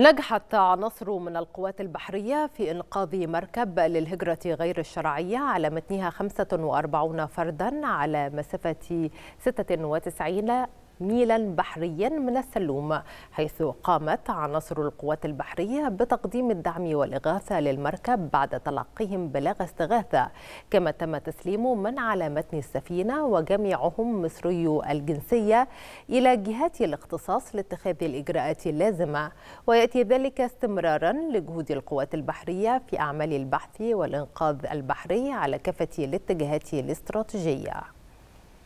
نجحت عناصر من القوات البحرية في إنقاذ مركب للهجرة غير الشرعية على متنها 45 فردا على مسافة 96 ميلا بحريا من السلوم حيث قامت عناصر القوات البحرية بتقديم الدعم والإغاثة للمركب بعد تلقيهم بلاغ استغاثة كما تم تسليم من على متن السفينة وجميعهم مصريو الجنسية إلى جهات الاختصاص لاتخاذ الإجراءات اللازمة ويأتي ذلك استمرارا لجهود القوات البحرية في أعمال البحث والإنقاذ البحري على كافة الاتجاهات الاستراتيجية